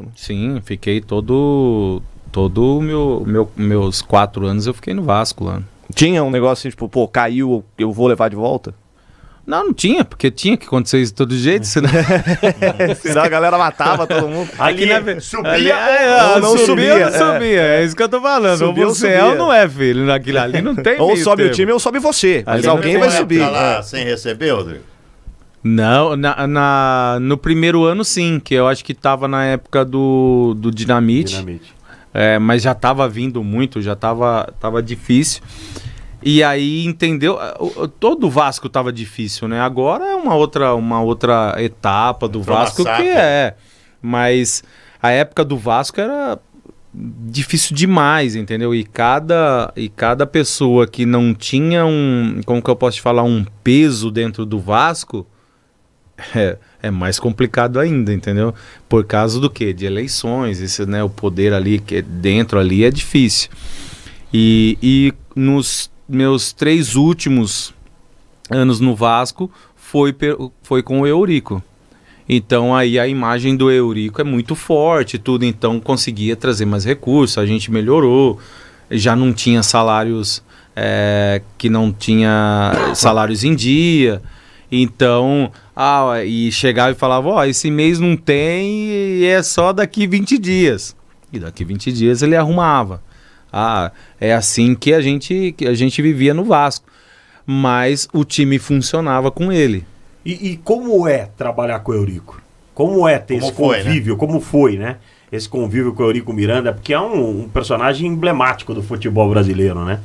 Né? Sim, fiquei todo todo meu, meu meus quatro anos eu fiquei no Vasco lá. Tinha um negócio assim, tipo, pô, caiu, eu vou levar de volta? Não, não tinha, porque tinha que acontecer isso de todo jeito, é. senão... senão a galera matava todo mundo. Aqui na... É- subia ali, é- ou, ou não subia. Ou não subia, é. é. isso que eu tô falando. Subia, ou você subia. é ou não é, filho. Naquilo ali não tem Ou sobe o time ou sobe você, mas ali alguém vai subir. Tá lá sem receber, Rodrigo? Não, na, na, no primeiro ano sim, que eu acho que estava na época do, do Dinamite. Dinamite. É, mas já estava vindo muito, já estava tava difícil. E aí entendeu, ah, todo o Vasco estava difícil, né? Agora é uma outra, uma outra etapa do Entrou Vasco que é. Mas a época do Vasco era difícil demais, entendeu? E cada, e cada pessoa que não tinha um, como que eu posso te falar, um peso dentro do Vasco, é, é, mais complicado ainda, entendeu? Por causa do quê? De eleições, esse, né, o poder ali, que é dentro ali é difícil. E, e nos meus três últimos anos no Vasco foi, foi com o Eurico. Então aí a imagem do Eurico é muito forte, tudo então conseguia trazer mais recursos, a gente melhorou, já não tinha salários é, que não tinha salários em dia. Então, ah, e chegava e falava, ó, oh, esse mês não tem e é só daqui 20 dias. E daqui 20 dias ele arrumava. Ah, é assim que a gente, que a gente vivia no Vasco. Mas o time funcionava com ele. E, e como é trabalhar com o Eurico? Como é ter como esse foi, né? convívio? Né? Como foi, né? Esse convívio com o Eurico Miranda, porque é um, um personagem emblemático do futebol brasileiro, né?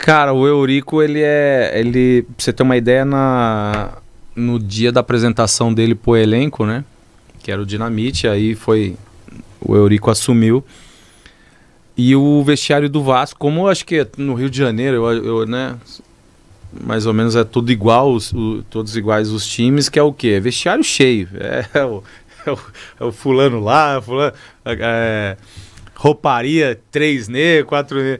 Cara, o Eurico, ele é. Ele, pra você ter uma ideia, na, no dia da apresentação dele pro elenco, né? Que era o Dinamite, aí foi. O Eurico assumiu. E o vestiário do Vasco, como acho que é no Rio de Janeiro, eu, eu né? mais ou menos é tudo igual, os, o, todos iguais os times, que é o quê? É vestiário cheio. É, é, o, é, o, é o, fulano lá, fulano, é, rouparia, três né quatro ne.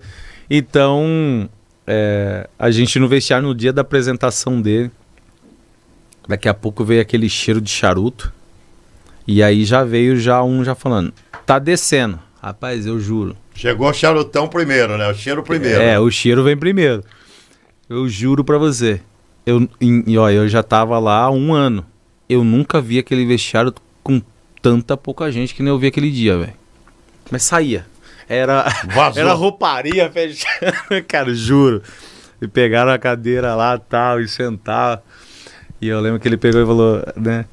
Então, é, a gente no vestiário no dia da apresentação dele. Daqui a pouco veio aquele cheiro de charuto. E aí já veio já um já falando, tá descendo. Rapaz, eu juro. Chegou o charutão primeiro, né? O cheiro primeiro. É, o cheiro vem primeiro. Eu juro para você. Eu, e, ó, eu já tava lá há um ano. Eu nunca vi aquele vestiário com tanta pouca gente que nem eu vi aquele dia, velho. Mas saía era, era rouparia cara, juro. E pegaram a cadeira lá tal, e sentaram. E eu lembro que ele pegou e falou, né?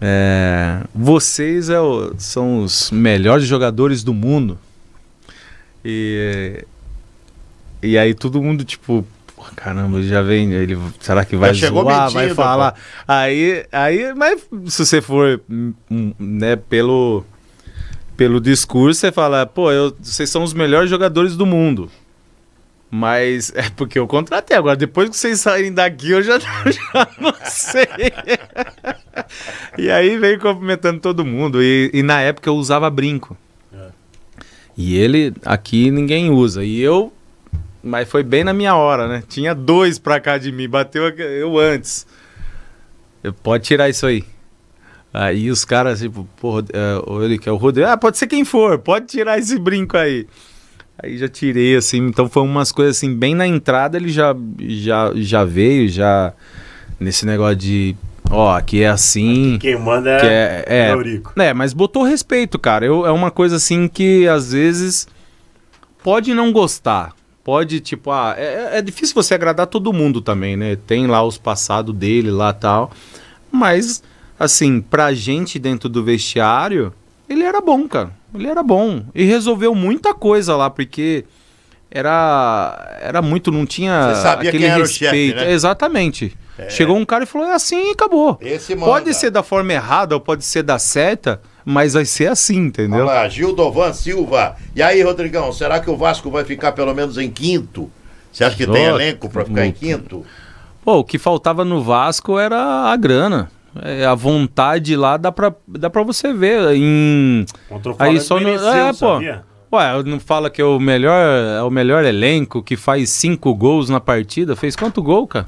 É, vocês é o, são os melhores jogadores do mundo. E, e aí todo mundo, tipo, caramba, já vem, ele, será que vai zoar, mentindo, vai falar? Aí, aí, mas se você for, hum, né, pelo pelo discurso, você fala, pô, eu, vocês são os melhores jogadores do mundo. Mas é porque eu contratei. Agora, depois que vocês saírem daqui, eu já, já não sei. e aí veio cumprimentando todo mundo. E, e na época eu usava brinco. É. E ele, aqui ninguém usa. E eu, mas foi bem na minha hora, né? Tinha dois pra cá de mim, bateu eu antes. Eu, pode tirar isso aí. Aí os caras, tipo, porra, é, ele que é o Rodrigo, ah, pode ser quem for, pode tirar esse brinco aí. Aí já tirei, assim, então foi umas coisas assim, bem na entrada ele já, já, já veio, já nesse negócio de ó, aqui é assim. Aqui quem manda é que é, é, Eurico. É, mas botou respeito, cara. Eu, é uma coisa assim que às vezes pode não gostar. Pode, tipo, ah, é, é, é difícil você agradar todo mundo também, né? Tem lá os passados dele lá tal. Mas assim, pra gente dentro do vestiário, ele era bom, cara. Ele era bom. E resolveu muita coisa lá, porque era era muito, não tinha Você sabia aquele quem era respeito. O chefe, né? Exatamente. É. Chegou um cara e falou: é assim e acabou. pode ser da forma errada ou pode ser da certa, mas vai ser assim, entendeu? Olha lá, Gildovan Silva. E aí, Rodrigão, será que o Vasco vai ficar pelo menos em quinto? Você acha que oh, tem elenco para ficar muito. em quinto? Pô, o que faltava no Vasco era a grana. É, a vontade lá dá pra, dá pra você ver. Em... Aí é só no... é, pô. Ué, não fala que é o melhor, é o melhor elenco que faz cinco gols na partida? Fez quanto gol, cara?